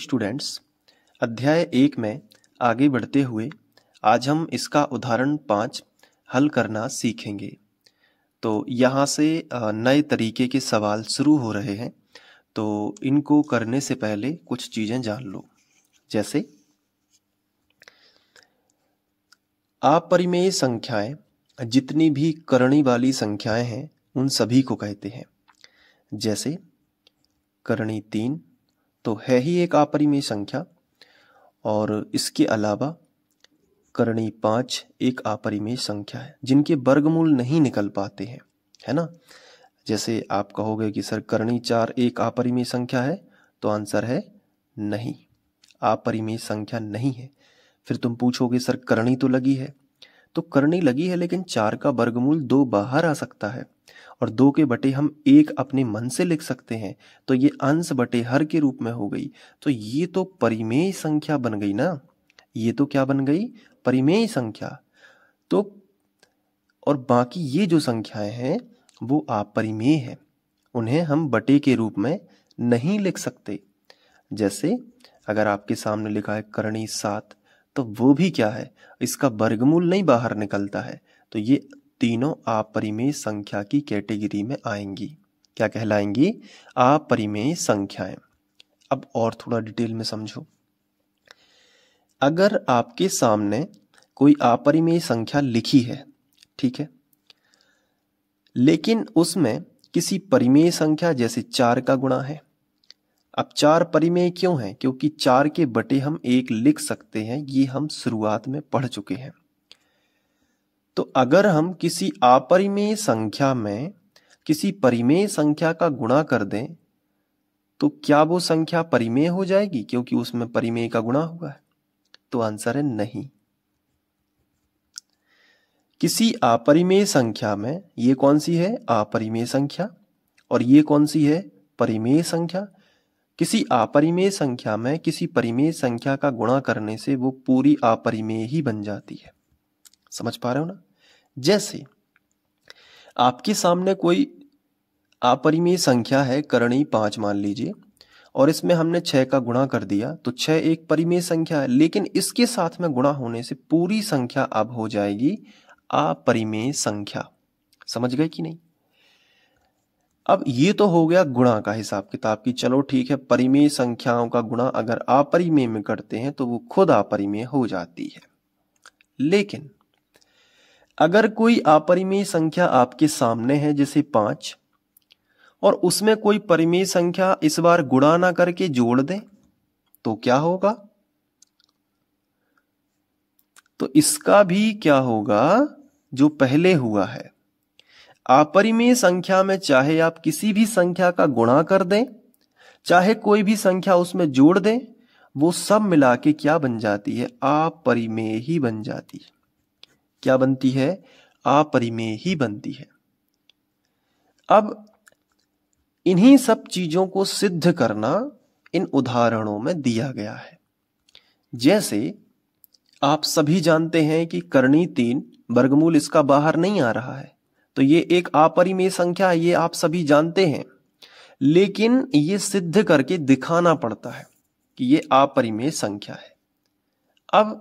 students अध्याय एक में आगे बढ़ते हुए आज हम इसका उदाहरण पाँच हल करना सीखेंगे तो यहाँ से नए तरीके के सवाल शुरू हो रहे हैं तो इनको करने से पहले कुछ चीज़ें जान लो जैसे अपरिमेय संख्याएं जितनी भी करणी वाली संख्याएं हैं उन सभी को कहते हैं जैसे करणी तीन तो है ही एक अपरिमेय संख्या और इसके अलावा करणी पाँच एक अपरिमेय संख्या है जिनके वर्गमूल नहीं निकल पाते हैं है ना जैसे आप कहोगे कि सर करणी चार एक अपरिमेय संख्या है तो आंसर है नहीं अपरिमेय संख्या नहीं है फिर तुम पूछोगे सर करणी तो लगी है तो करणी लगी है लेकिन चार का वर्गमूल दो बाहर आ सकता है और दो के बटे हम एक अपने मन से लिख सकते हैं तो ये अंश बटे हर के रूप में हो गई तो ये तो परिमेय संख्या बन गई ना ये तो क्या बन गई परिमेय संख्या तो और बाकी ये जो संख्याएं हैं वो अपरिमेय है उन्हें हम बटे के रूप में नहीं लिख सकते जैसे अगर आपके सामने लिखा है करणी सात तो वो भी क्या है इसका वर्गमूल नहीं बाहर निकलता है तो ये तीनों अपरिमेय संख्या की कैटेगरी में आएंगी क्या कहलाएंगी अपरिमेय संख्याएं अब और थोड़ा डिटेल में समझो अगर आपके सामने कोई अपरिमेय संख्या लिखी है ठीक है लेकिन उसमें किसी परिमेय संख्या जैसे चार का गुणा है अब चार परिमेय क्यों है क्योंकि चार के बटे हम एक लिख सकते हैं ये हम शुरुआत में पढ़ चुके हैं तो अगर हम किसी अपरिमेय संख्या में किसी परिमेय संख्या का गुणा कर दें तो क्या वो संख्या परिमेय हो जाएगी क्योंकि उसमें परिमेय का गुणा हुआ है तो आंसर है नहीं किसी अपरिमेय संख्या में ये कौन सी है अपरिमेय संख्या और ये कौन सी है परिमेय संख्या किसी अपरिमेय संख्या में किसी परिमेय संख्या का गुणा करने से वो पूरी अपरिमेय ही बन जाती है समझ पा रहे हो ना जैसे आपके सामने कोई अपरिमेय संख्या है करणी पांच मान लीजिए और इसमें हमने छह का गुणा कर दिया तो छह एक परिमेय संख्या है लेकिन इसके साथ में गुणा होने से पूरी संख्या अब हो जाएगी अपरिमेय संख्या समझ गए कि नहीं अब ये तो हो गया गुणा का हिसाब किताब की चलो ठीक है परिमेय संख्याओं का गुणा अगर अपरिमेय में करते हैं तो वो खुद अपरिमेय हो जाती है लेकिन अगर कोई अपरिमेय संख्या आपके सामने है जैसे पांच और उसमें कोई परिमेय संख्या इस बार गुणा ना करके जोड़ दे तो क्या होगा तो इसका भी क्या होगा जो पहले हुआ है अपरिमेय संख्या में चाहे आप किसी भी संख्या का गुणा कर दें चाहे कोई भी संख्या उसमें जोड़ दें वो सब मिला के क्या बन जाती है अपरिमेय ही बन जाती है क्या बनती है अपरिमेय ही बनती है अब इन्हीं सब चीजों को सिद्ध करना इन उदाहरणों में दिया गया है जैसे आप सभी जानते हैं कि करणी तीन वर्गमूल इसका बाहर नहीं आ रहा है तो ये एक अपरिमेय संख्या है ये आप सभी जानते हैं लेकिन ये सिद्ध करके दिखाना पड़ता है कि ये अपरिमेय संख्या है अब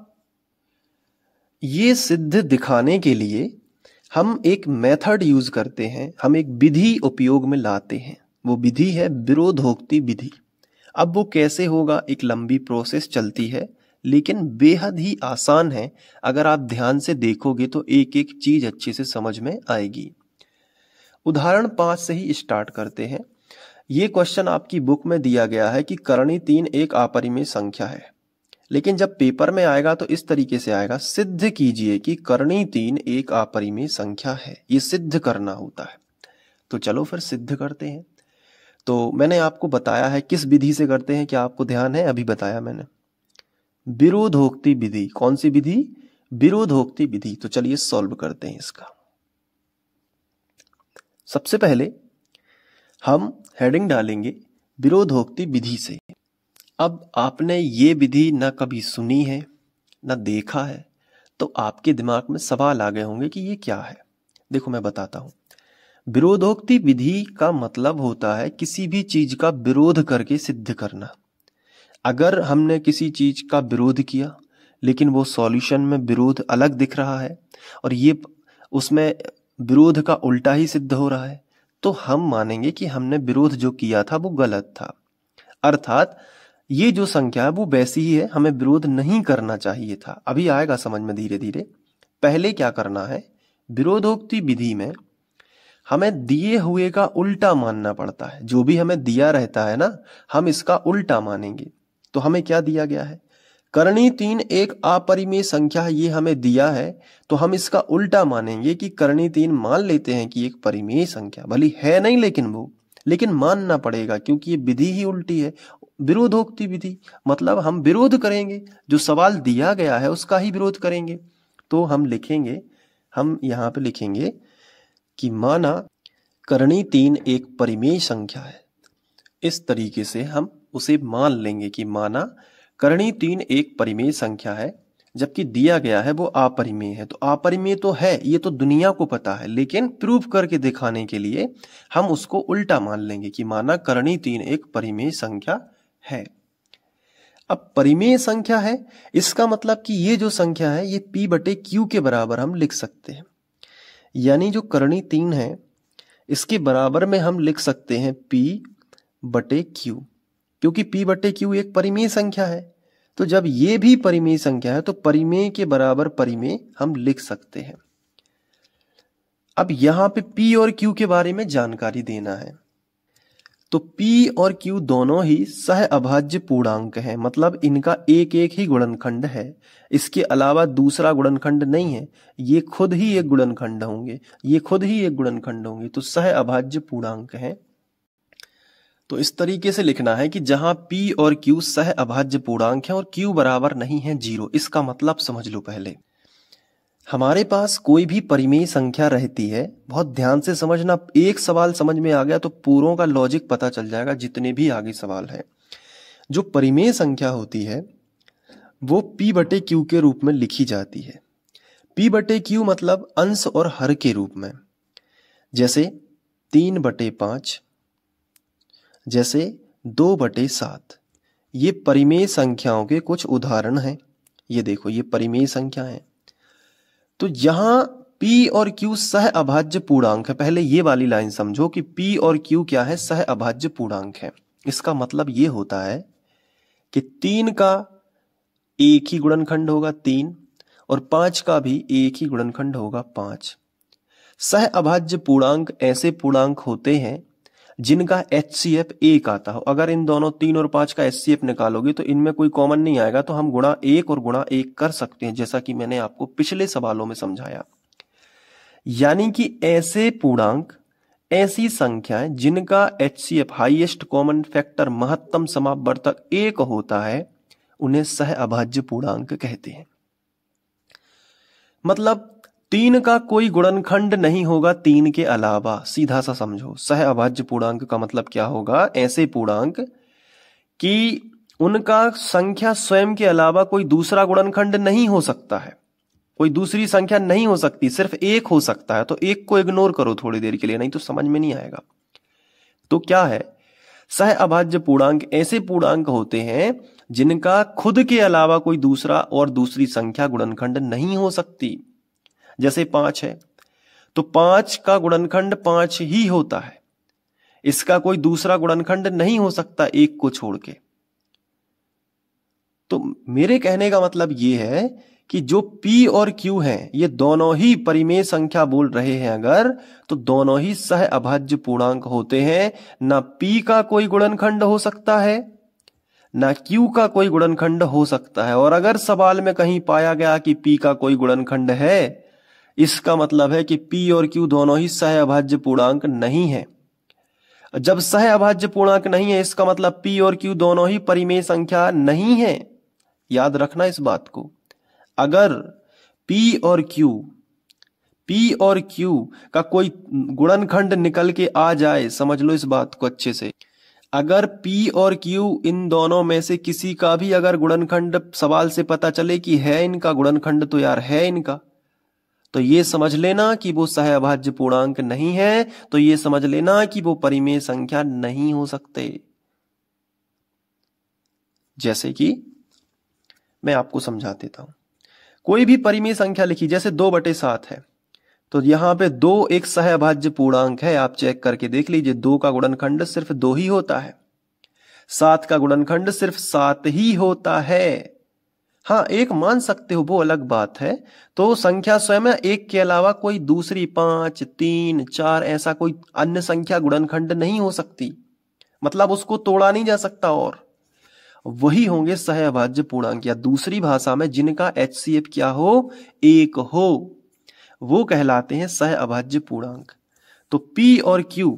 ये सिद्ध दिखाने के लिए हम एक मेथड यूज करते हैं हम एक विधि उपयोग में लाते हैं वो विधि है विरोधोक्ति विधि अब वो कैसे होगा एक लंबी प्रोसेस चलती है लेकिन बेहद ही आसान है अगर आप ध्यान से देखोगे तो एक एक चीज अच्छे से समझ में आएगी उदाहरण पांच से ही स्टार्ट करते हैं ये क्वेश्चन आपकी बुक में दिया गया है कि करणी तीन एक आपरिमेय संख्या है लेकिन जब पेपर में आएगा तो इस तरीके से आएगा सिद्ध कीजिए कि करणी तीन एक अपरिमेय संख्या है ये सिद्ध करना होता है तो चलो फिर सिद्ध करते हैं तो मैंने आपको बताया है किस विधि से करते हैं क्या आपको ध्यान है अभी बताया मैंने विरोधोक्ति विधि कौन सी विधि विरोधोक्ति विधि तो चलिए सॉल्व करते हैं इसका सबसे पहले हम हेडिंग डालेंगे विरोधोक्ति विधि से अब आपने ये विधि ना कभी सुनी है ना देखा है तो आपके दिमाग में सवाल आ गए होंगे कि ये क्या है देखो मैं बताता हूँ विरोधोक्ति विधि का मतलब होता है किसी भी चीज का विरोध करके सिद्ध करना अगर हमने किसी चीज का विरोध किया लेकिन वो सॉल्यूशन में विरोध अलग दिख रहा है और ये उसमें विरोध का उल्टा ही सिद्ध हो रहा है तो हम मानेंगे कि हमने विरोध जो किया था वो गलत था अर्थात ये जो संख्या है वो वैसी ही है हमें विरोध नहीं करना चाहिए था अभी आएगा समझ में धीरे धीरे पहले क्या करना है विरोधोक्ति विधि में हमें दिए हुए का उल्टा मानना पड़ता है जो भी हमें दिया रहता है ना हम इसका उल्टा मानेंगे तो हमें क्या दिया गया है करणी तीन एक अपरिमेय संख्या ये हमें दिया है तो हम इसका उल्टा मानेंगे कि करणी तीन मान लेते हैं कि एक परिमेय संख्या भली है नहीं लेकिन वो लेकिन मानना पड़ेगा क्योंकि ये विधि ही उल्टी है विरोधोक्ति विधि मतलब हम विरोध करेंगे जो सवाल दिया गया है उसका ही विरोध करेंगे तो हम लिखेंगे हम यहाँ पे लिखेंगे कि माना करणी तीन एक परिमेय संख्या है इस तरीके से हम उसे मान लेंगे कि माना करणी तीन एक परिमेय संख्या है जबकि दिया गया है वो अपरिमेय है तो अपरिमेय तो है ये तो दुनिया को पता है लेकिन प्रूव करके दिखाने के लिए हम उसको उल्टा मान लेंगे कि माना करणी तीन एक परिमेय संख्या है अब परिमेय संख्या है इसका मतलब कि ये जो संख्या है ये p बटे क्यू के बराबर हम लिख सकते हैं यानी जो करणी तीन है इसके बराबर में हम लिख सकते हैं p बटे क्यू क्योंकि p बटे क्यू एक परिमेय संख्या है तो जब ये भी परिमेय संख्या है तो परिमेय के बराबर परिमेय हम लिख सकते हैं अब यहां पे p और q के बारे में जानकारी देना है तो P और Q दोनों ही सह अभाज्य पूर्णांक हैं मतलब इनका एक एक ही गुणनखंड है इसके अलावा दूसरा गुणनखंड नहीं है ये खुद ही एक गुणनखंड होंगे ये खुद ही एक गुणनखंड होंगे तो सह अभाज्य पूर्णांक हैं तो इस तरीके से लिखना है कि जहां P और Q सह अभाज्य पूर्णांक हैं और Q बराबर नहीं है जीरो इसका मतलब समझ लो पहले हमारे पास कोई भी परिमेय संख्या रहती है बहुत ध्यान से समझना एक सवाल समझ में आ गया तो पूरों का लॉजिक पता चल जाएगा जितने भी आगे सवाल हैं जो परिमेय संख्या होती है वो p बटे क्यू के रूप में लिखी जाती है p बटे क्यू मतलब अंश और हर के रूप में जैसे तीन बटे पांच जैसे दो बटे सात ये परिमेय संख्याओं के कुछ उदाहरण हैं ये देखो ये परिमेय संख्या हैं तो यहां पी और क्यू सह अभाज्य पूर्णांक है पहले ये वाली लाइन समझो कि पी और क्यू क्या है सह अभाज्य पूर्णांक है इसका मतलब ये होता है कि तीन का एक ही गुणनखंड होगा तीन और पांच का भी एक ही गुणनखंड होगा पांच सह अभाज्य पूर्णांक ऐसे पूर्णांक होते हैं जिनका एच सी एफ एक आता हो अगर इन दोनों तीन और पांच का एच सी एफ निकालोगे तो इनमें कोई कॉमन नहीं आएगा तो हम गुणा एक और गुणा एक कर सकते हैं जैसा कि मैंने आपको पिछले सवालों में समझाया यानी कि ऐसे पूर्णांक ऐसी संख्याएं जिनका H C F highest common factor महत्तम समावर्तक एक होता है उन्हें सह अभाज्य पूर्णांक कहते हैं मतलब तीन का कोई गुणनखंड नहीं होगा तीन के अलावा सीधा सा समझो सह अभाज्य पूर्णांक का मतलब क्या होगा ऐसे पूर्णांक कि उनका संख्या स्वयं के अलावा कोई दूसरा गुणनखंड नहीं हो सकता है कोई दूसरी संख्या नहीं हो सकती सिर्फ एक हो सकता है तो एक को इग्नोर करो थोड़ी देर के लिए नहीं तो समझ में नहीं आएगा तो क्या है सह अभाज्य पूर्णांक ऐसे पूर्णांक होते हैं जिनका खुद के अलावा कोई दूसरा और दूसरी संख्या गुणनखंड नहीं हो सकती जैसे पांच है तो पांच का गुणनखंड पांच ही होता है इसका कोई दूसरा गुणनखंड नहीं हो सकता एक को छोड़ के तो मेरे कहने का मतलब यह है कि जो P और Q हैं ये दोनों ही परिमेय संख्या बोल रहे हैं अगर तो दोनों ही सह अभाज्य पूर्णांक होते हैं ना P का कोई गुणनखंड हो सकता है ना Q का कोई गुणनखंड हो सकता है और अगर सवाल में कहीं पाया गया कि P का कोई गुणनखंड है इसका मतलब है कि पी और क्यू दोनों ही सह अभाज्य पूर्णांक नहीं है जब सह अभाज्य पूर्णांक नहीं है इसका मतलब पी और क्यू दोनों ही परिमेय संख्या नहीं है याद रखना इस बात को अगर पी और क्यू पी और क्यू का कोई गुणनखंड निकल के आ जाए समझ लो इस बात को अच्छे से अगर पी और क्यू इन दोनों में से किसी का भी अगर गुणनखंड सवाल से पता चले कि है इनका गुणनखंड तो यार है इनका तो ये समझ लेना कि वो सहअभाज्य पूर्णांक नहीं है तो ये समझ लेना कि वो परिमेय संख्या नहीं हो सकते जैसे कि मैं आपको समझा देता हूं कोई भी परिमेय संख्या लिखी जैसे दो बटे सात है तो यहां पे दो एक अभाज्य पूर्णांक है आप चेक करके देख लीजिए दो का गुणनखंड सिर्फ दो ही होता है सात का गुणनखंड सिर्फ सात ही होता है हाँ एक मान सकते हो वो अलग बात है तो संख्या स्वयं एक के अलावा कोई दूसरी पांच तीन चार ऐसा कोई अन्य संख्या गुणनखंड नहीं हो सकती मतलब उसको तोड़ा नहीं जा सकता और वही होंगे सहभाज्य पूर्णांक या दूसरी भाषा में जिनका एच सी एफ क्या हो एक हो वो कहलाते हैं सह अभाज्य पूर्णांक तो P और Q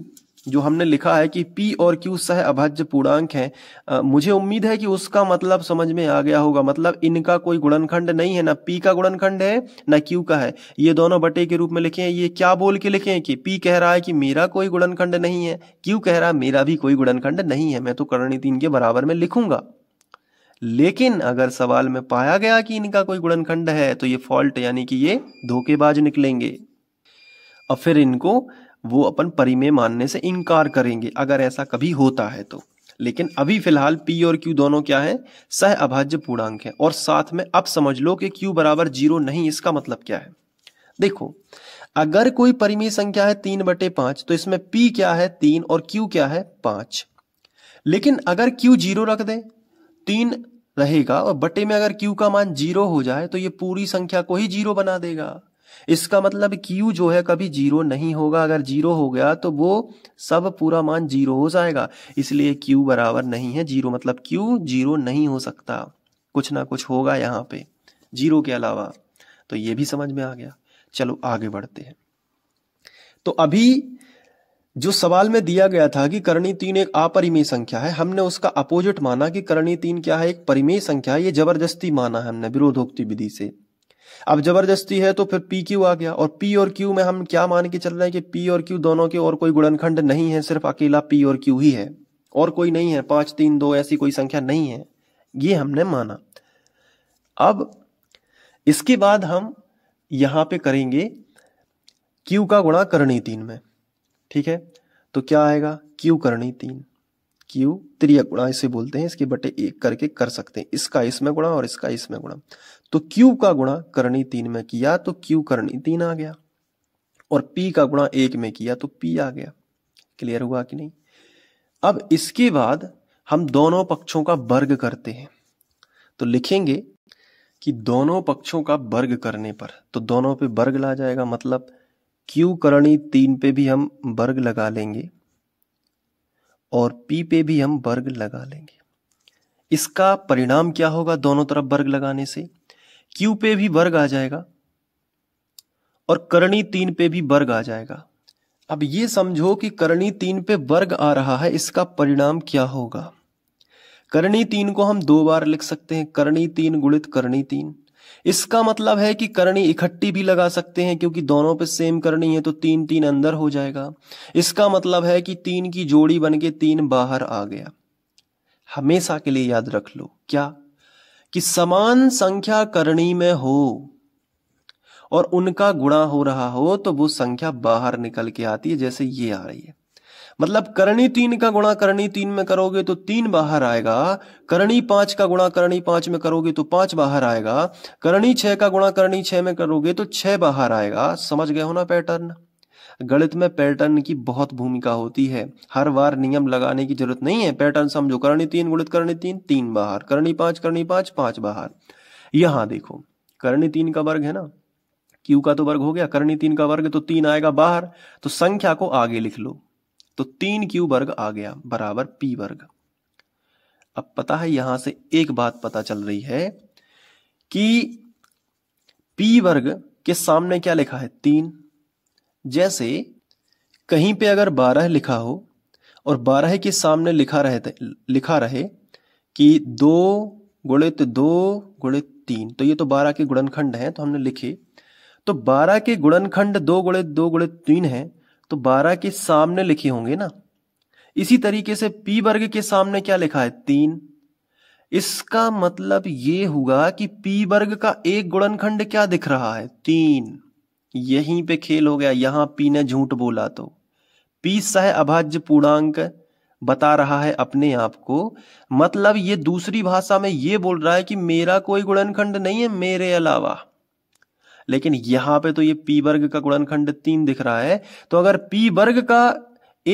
जो हमने लिखा है कि पी और क्यू सह अभाज्य पूर्णांक है आ, मुझे उम्मीद है कि उसका मतलब समझ में आ गया होगा मतलब इनका कोई गुणनखंड नहीं है ना पी का गुणनखंड है ना Q का है ये दोनों बटे के रूप में लिखे हैं ये क्या बोल के लिखे हैं कि P कह रहा है कि मेरा कोई गुणनखंड नहीं है Q कह रहा है मेरा भी कोई गुणनखंड नहीं है मैं तो करणी तीन के बराबर में लिखूंगा लेकिन अगर सवाल में पाया गया कि इनका कोई गुणनखंड है तो ये फॉल्ट यानी कि ये धोखेबाज निकलेंगे और फिर इनको वो अपन परिमेय मानने से इनकार करेंगे अगर ऐसा कभी होता है तो लेकिन अभी फिलहाल पी और क्यू दोनों क्या है सह अभाज्य पूर्णांक है और साथ में अब समझ लो कि क्यू बराबर जीरो नहीं इसका मतलब क्या है देखो अगर कोई परिमेय संख्या है तीन बटे पांच तो इसमें पी क्या है तीन और क्यू क्या है पांच लेकिन अगर क्यू जीरो रख दे तीन रहेगा और बटे में अगर क्यू का मान जीरो हो जाए तो ये पूरी संख्या को ही जीरो बना देगा इसका मतलब क्यू जो है कभी जीरो नहीं होगा अगर जीरो हो गया तो वो सब पूरा मान जीरो हो जाएगा इसलिए क्यू बराबर नहीं है जीरो मतलब क्यू जीरो नहीं हो सकता कुछ ना कुछ होगा यहाँ पे जीरो के अलावा तो ये भी समझ में आ गया चलो आगे बढ़ते हैं तो अभी जो सवाल में दिया गया था कि करणी तीन एक अपरिमेय संख्या है हमने उसका अपोजिट माना कि करणी तीन क्या है एक परिमेय संख्या है ये जबरदस्ती माना है हमने विरोधोक्ति विधि से अब जबरदस्ती है तो फिर पी क्यू आ गया और पी और क्यू में हम क्या मान के चल रहे हैं कि पी और क्यू दोनों के और कोई गुणनखंड नहीं है सिर्फ अकेला पी और क्यू ही है और कोई नहीं है पांच तीन दो ऐसी कोई संख्या नहीं है ये हमने माना अब इसके बाद हम यहां पे करेंगे क्यू का गुणा करणी तीन में ठीक है तो क्या आएगा क्यू करणी तीन क्यू त्रिय गुणा इसे बोलते हैं इसके बटे एक करके कर सकते हैं इसका इसमें गुणा और इसका इसमें गुणा तो क्यू का गुणा करणी तीन में किया तो क्यू करणी तीन आ गया और पी का गुणा एक में किया तो पी आ गया क्लियर हुआ कि नहीं अब इसके बाद हम दोनों पक्षों का वर्ग करते हैं तो लिखेंगे कि दोनों पक्षों का वर्ग करने पर तो दोनों पे वर्ग ला जाएगा मतलब क्यू करणी तीन पे भी हम वर्ग लगा लेंगे और पी पे भी हम वर्ग लगा लेंगे इसका परिणाम क्या होगा दोनों तरफ वर्ग लगाने से क्यू पे भी वर्ग आ जाएगा और करणी तीन पे भी वर्ग आ जाएगा अब ये समझो कि करणी तीन पे वर्ग आ रहा है इसका परिणाम क्या होगा करणी तीन को हम दो बार लिख सकते हैं करणी तीन गुणित करणी तीन इसका मतलब है कि करणी इकट्ठी भी लगा सकते हैं क्योंकि दोनों पे सेम करणी है तो तीन तीन अंदर हो जाएगा इसका मतलब है कि तीन की जोड़ी बन के तीन बाहर आ गया हमेशा के लिए याद रख लो क्या कि समान संख्या करणी में हो और उनका गुणा हो रहा हो तो वो संख्या बाहर निकल के आती है जैसे ये आ रही है मतलब करणी तीन का गुणा करणी तीन में करोगे तो तीन बाहर आएगा करणी पांच का गुणा करणी पांच में करोगे तो पांच बाहर आएगा करणी छह का गुणा करणी छह में करोगे तो छह बाहर आएगा समझ गए हो ना पैटर्न गणित में पैटर्न की बहुत भूमिका होती है हर बार नियम लगाने की जरूरत नहीं है पैटर्न समझो करणी तीन गुणित करणी तीन तीन बाहर करणी पांच करणी पांच पांच बाहर यहां देखो करणी तीन का वर्ग है ना क्यू का तो वर्ग हो गया करणी तीन का वर्ग तो तीन आएगा बाहर तो संख्या को आगे लिख लो तो तीन क्यू वर्ग आ गया बराबर पी वर्ग अब पता है यहां से एक बात पता चल रही है कि पी वर्ग के सामने क्या लिखा है तीन जैसे कहीं पे अगर बारह लिखा हो और बारह के सामने लिखा रहे लिखा रहे कि दो गुणित दो गुणित तीन तो ये तो बारह के गुणनखंड हैं तो हमने लिखे तो बारह के गुणनखंड दो गुणित दो गुणित तीन है तो बारह के सामने लिखे होंगे ना इसी तरीके से पी वर्ग के सामने क्या लिखा है तीन इसका मतलब ये हुआ कि पी वर्ग का एक गुणनखंड क्या दिख रहा है तीन यहीं पे खेल हो गया यहां पी ने झूठ बोला तो पी सह अभाज्य पूर्णांक बता रहा है अपने आप को मतलब ये दूसरी भाषा में ये बोल रहा है कि मेरा कोई गुणनखंड नहीं है मेरे अलावा लेकिन यहां पे तो ये पी वर्ग का गुणनखंड तीन दिख रहा है तो अगर पी वर्ग का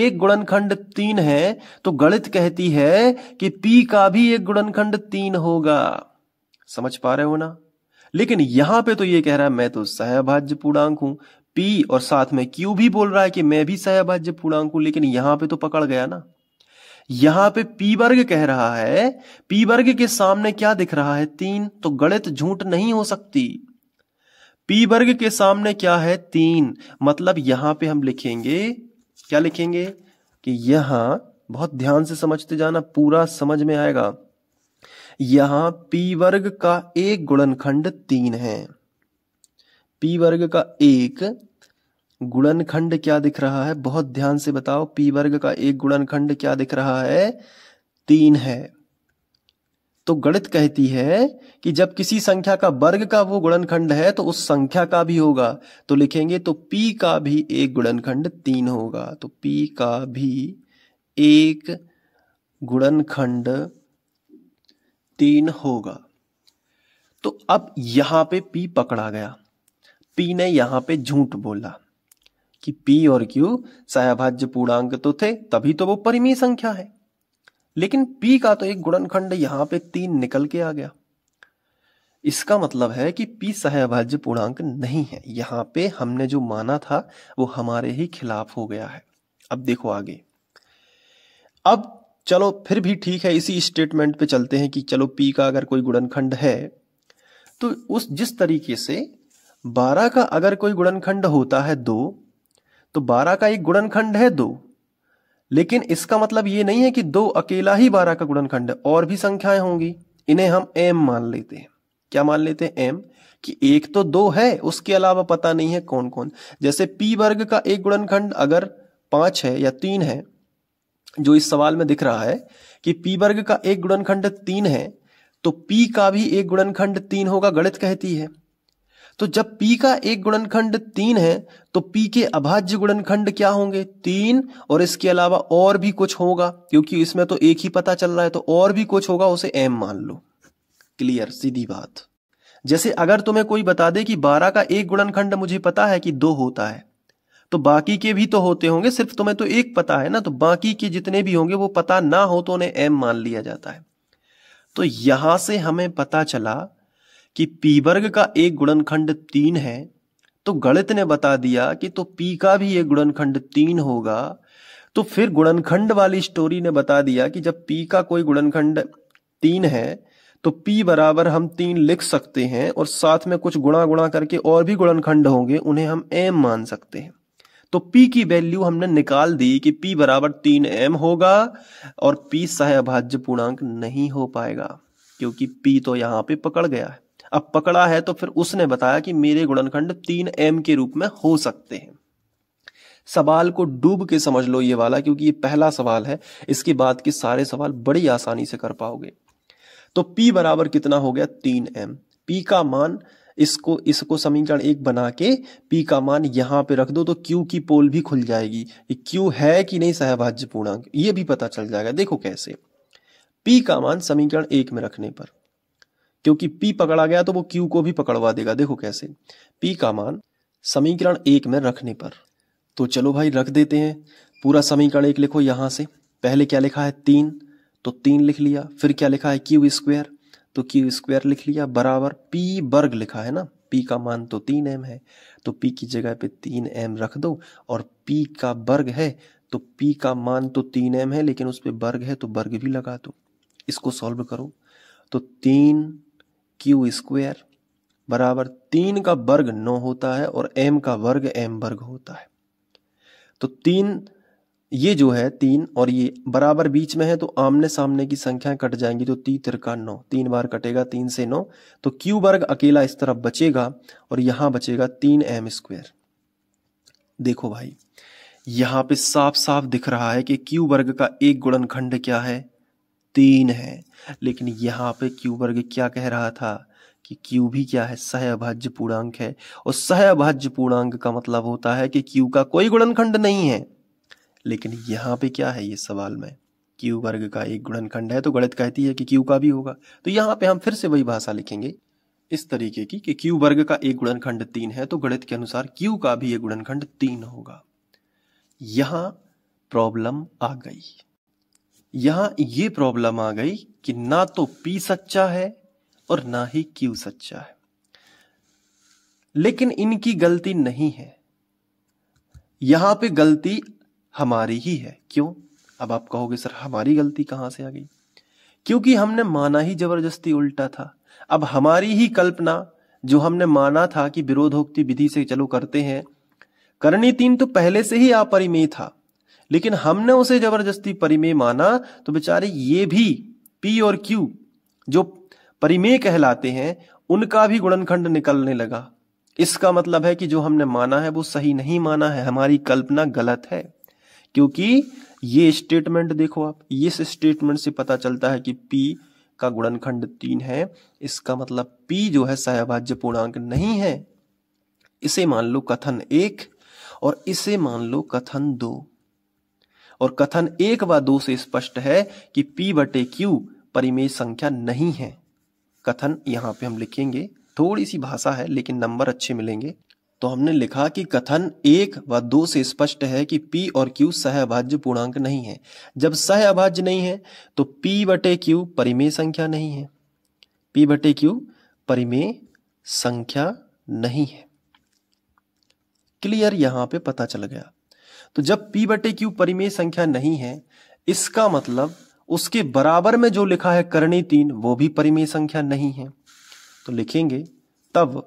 एक गुणनखंड तीन है तो गणित कहती है कि पी का भी एक गुणनखंड तीन होगा समझ पा रहे हो ना लेकिन यहां पे तो ये कह रहा है मैं तो सहभाज्य पूर्णांक हूं पी और साथ में क्यू भी बोल रहा है कि मैं भी सहभाज्य पूर्णांक हूं लेकिन यहां पे तो पकड़ गया ना यहां पे पी वर्ग कह रहा है पी वर्ग के सामने क्या दिख रहा है तीन तो गणित झूठ नहीं हो सकती पी वर्ग के सामने क्या है तीन मतलब यहां पे हम लिखेंगे क्या लिखेंगे कि यहां बहुत ध्यान से समझते जाना पूरा समझ में आएगा यहां पी वर्ग का एक गुणनखंड तीन है पी वर्ग का एक गुणनखंड क्या दिख रहा है बहुत ध्यान से बताओ पी वर्ग का एक गुणनखंड क्या दिख रहा है तीन है तो गणित कहती है कि जब किसी संख्या का वर्ग का वो गुणनखंड है तो उस संख्या का भी होगा तो लिखेंगे तो पी का भी एक गुणनखंड तीन होगा तो पी का भी एक गुणनखंड तीन होगा तो अब यहां पे पी पकड़ा गया पी ने यहां पे झूठ बोला कि पी और क्यू सयाभाज्य पूर्णांक तो थे तभी तो वो परिमीय संख्या है लेकिन पी का तो एक गुणनखंड यहां पे तीन निकल के आ गया इसका मतलब है कि पी सहभाज्य पूर्णांक नहीं है यहां पे हमने जो माना था वो हमारे ही खिलाफ हो गया है अब देखो आगे अब चलो फिर भी ठीक है इसी स्टेटमेंट पे चलते हैं कि चलो पी का अगर कोई गुणनखंड है तो उस जिस तरीके से बारह का अगर कोई गुणनखंड होता है दो तो बारह का एक गुणनखंड है दो लेकिन इसका मतलब ये नहीं है कि दो अकेला ही बारह का गुणनखंड है और भी संख्याएं होंगी इन्हें हम एम मान लेते हैं क्या मान लेते हैं एम कि एक तो दो है उसके अलावा पता नहीं है कौन कौन जैसे पी वर्ग का एक गुणनखंड अगर पांच है या तीन है जो इस सवाल में दिख रहा है कि पी वर्ग का एक गुणनखंड तीन है तो पी का भी एक गुणनखंड तीन होगा गणित कहती है तो जब पी का एक गुणनखंड तीन है तो पी के अभाज्य गुणनखंड क्या होंगे तीन और इसके अलावा और भी कुछ होगा क्योंकि इसमें तो एक ही पता चल रहा है तो और भी कुछ होगा उसे एम मान लो क्लियर सीधी बात जैसे अगर तुम्हें कोई बता दे कि बारह का एक गुणनखंड मुझे पता है कि दो होता है तो बाकी के भी तो होते होंगे सिर्फ तुम्हें तो एक पता है ना तो बाकी के जितने भी होंगे वो पता ना हो तो उन्हें एम मान लिया जाता है तो यहां से हमें पता चला कि पी वर्ग का एक गुणनखंड तीन है तो गणित ने बता दिया कि तो पी का भी एक गुणनखंड तीन होगा तो फिर गुणनखंड वाली स्टोरी ने बता दिया कि जब पी का कोई गुणनखंड तीन है तो पी बराबर हम तीन लिख सकते हैं और साथ में कुछ गुणा गुणा करके और भी गुणनखंड होंगे उन्हें हम एम मान सकते हैं तो P की वैल्यू हमने निकाल दी कि P बराबर तीन एम होगा और P सहभाज्य पूर्णांक नहीं हो पाएगा क्योंकि P तो यहाँ पे पकड़ गया है अब पकड़ा है तो फिर उसने बताया कि मेरे गुणनखंड तीन एम के रूप में हो सकते हैं सवाल को डूब के समझ लो ये वाला क्योंकि ये पहला सवाल है इसके बाद के सारे सवाल बड़ी आसानी से कर पाओगे तो पी बराबर कितना हो गया तीन एम पी का मान इसको इसको समीकरण एक बना के पी का मान यहाँ पे रख दो तो क्यू की पोल भी खुल जाएगी क्यू है कि नहीं सहभाज्य पूर्णांक ये भी पता चल जाएगा देखो कैसे पी का मान समीकरण एक में रखने पर क्योंकि पी पकड़ा गया तो वो क्यू को भी पकड़वा देगा देखो कैसे पी का मान समीकरण एक में रखने पर तो चलो भाई रख देते हैं पूरा समीकरण एक लिखो यहां से पहले क्या लिखा है तीन तो तीन लिख लिया फिर क्या लिखा है क्यू स्क्वेयर तो क्यू स्क्वायर लिख लिया बराबर पी वर्ग लिखा है ना पी का मान तो तीन एम है तो पी की जगह पे तीन एम रख दो और पी का वर्ग है तो पी का मान तो तीन एम है लेकिन उस पर वर्ग है तो वर्ग भी लगा दो इसको सॉल्व करो तो तीन क्यू स्क्वायर बराबर तीन का वर्ग नौ होता है और एम का वर्ग एम वर्ग होता है तो तीन ये जो है तीन और ये बराबर बीच में है तो आमने सामने की संख्या कट जाएंगी तो ती तिरका नौ तीन बार कटेगा तीन से नौ तो क्यू वर्ग अकेला इस तरफ बचेगा और यहां बचेगा तीन एम स्क्वेयर देखो भाई यहां पे साफ साफ दिख रहा है कि क्यू वर्ग का एक गुणनखंड क्या है तीन है लेकिन यहाँ पे क्यू वर्ग क्या कह रहा था कि क्यू भी क्या है सह अभाज्य पूर्णांक है और सह अभाज्य पूर्णांक का मतलब होता है कि क्यू का कोई गुणनखंड नहीं है लेकिन यहाँ पे क्या है ये सवाल में क्यू वर्ग का एक गुणनखंड है तो गणित कहती है कि क्यू का भी होगा तो यहाँ पे हम फिर से वही भाषा लिखेंगे इस तरीके की कि क्यू वर्ग का एक गुणनखंड तीन है तो गणित के अनुसार क्यू का भी एक गुणनखंड तीन होगा यहां प्रॉब्लम आ गई यहां ये प्रॉब्लम आ गई कि ना तो पी सच्चा है और ना ही क्यू सच्चा है लेकिन इनकी गलती नहीं है यहां पे गलती हमारी ही है क्यों अब आप कहोगे सर हमारी गलती कहाँ से आ गई क्योंकि हमने माना ही जबरदस्ती उल्टा था अब हमारी ही कल्पना जो हमने माना था कि विरोधोक्ति विधि से चलो करते हैं करणी तीन तो पहले से ही अपरिमेय था लेकिन हमने उसे जबरदस्ती परिमेय माना तो बेचारे ये भी पी और क्यू जो परिमेय कहलाते हैं उनका भी गुणनखंड निकलने लगा इसका मतलब है कि जो हमने माना है वो सही नहीं माना है हमारी कल्पना गलत है क्योंकि ये स्टेटमेंट देखो आप इस स्टेटमेंट से पता चलता है कि पी का गुणनखंड तीन है इसका मतलब पी जो है सहभाज्य पूर्णांक नहीं है इसे मान लो कथन एक और इसे मान लो कथन दो और कथन एक व दो से स्पष्ट है कि पी बटे क्यू परिमेय संख्या नहीं है कथन यहां पे हम लिखेंगे थोड़ी सी भाषा है लेकिन नंबर अच्छे मिलेंगे तो हमने लिखा कि कथन एक व दो से स्पष्ट है कि P और Q सह अभाज्य पूर्णांक नहीं है जब सह अभाज्य नहीं है तो P बटे Q परिमेय संख्या नहीं है P बटे Q परिमेय संख्या नहीं है क्लियर यहां पे पता चल गया तो जब P बटे Q परिमेय संख्या नहीं है इसका मतलब उसके बराबर में जो लिखा है करणी तीन वो भी परिमेय संख्या नहीं है तो लिखेंगे तब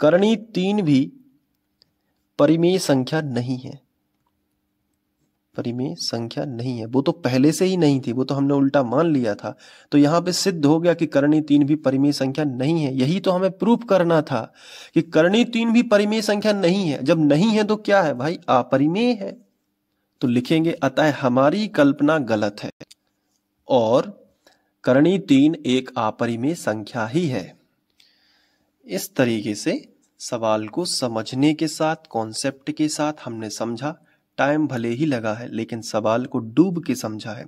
करणी तीन भी परिमेय संख्या नहीं है परिमेय संख्या नहीं है वो तो पहले से ही नहीं थी वो तो हमने उल्टा मान लिया था तो यहां पे सिद्ध हो गया कि करणी तीन भी परिमेय संख्या नहीं है यही तो हमें प्रूफ करना था कि करणी तीन भी परिमेय संख्या नहीं है जब नहीं है तो क्या है भाई अपरिमेय है तो लिखेंगे अतः हमारी कल्पना गलत है और करणी तीन एक अपरिमेय संख्या ही है इस तरीके से सवाल को समझने के साथ कॉन्सेप्ट के साथ हमने समझा टाइम भले ही लगा है लेकिन सवाल को डूब के समझा है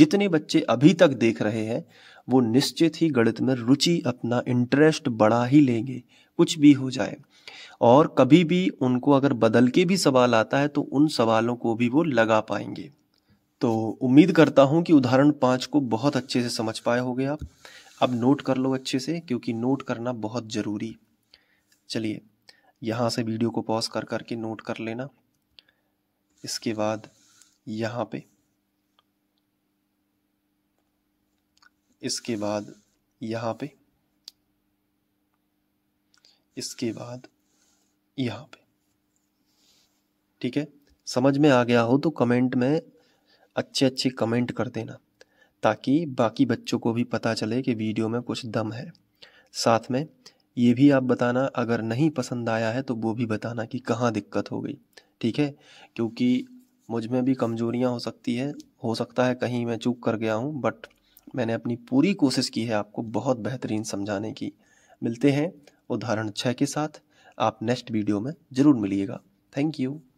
जितने बच्चे अभी तक देख रहे हैं वो निश्चित ही गणित में रुचि अपना इंटरेस्ट बढ़ा ही लेंगे कुछ भी हो जाए और कभी भी उनको अगर बदल के भी सवाल आता है तो उन सवालों को भी वो लगा पाएंगे तो उम्मीद करता हूँ कि उदाहरण पाँच को बहुत अच्छे से समझ पाए होगे आप अब नोट कर लो अच्छे से क्योंकि नोट करना बहुत ज़रूरी चलिए यहाँ से वीडियो को पॉज कर करके नोट कर लेना इसके बाद यहाँ पे इसके बाद यहाँ पे इसके बाद यहाँ पे ठीक है समझ में आ गया हो तो कमेंट में अच्छे अच्छे कमेंट कर देना ताकि बाकी बच्चों को भी पता चले कि वीडियो में कुछ दम है साथ में ये भी आप बताना अगर नहीं पसंद आया है तो वो भी बताना कि कहाँ दिक्कत हो गई ठीक है क्योंकि मुझ में भी कमजोरियाँ हो सकती है हो सकता है कहीं मैं चूक कर गया हूँ बट मैंने अपनी पूरी कोशिश की है आपको बहुत बेहतरीन समझाने की मिलते हैं उदाहरण छः के साथ आप नेक्स्ट वीडियो में ज़रूर मिलिएगा थैंक यू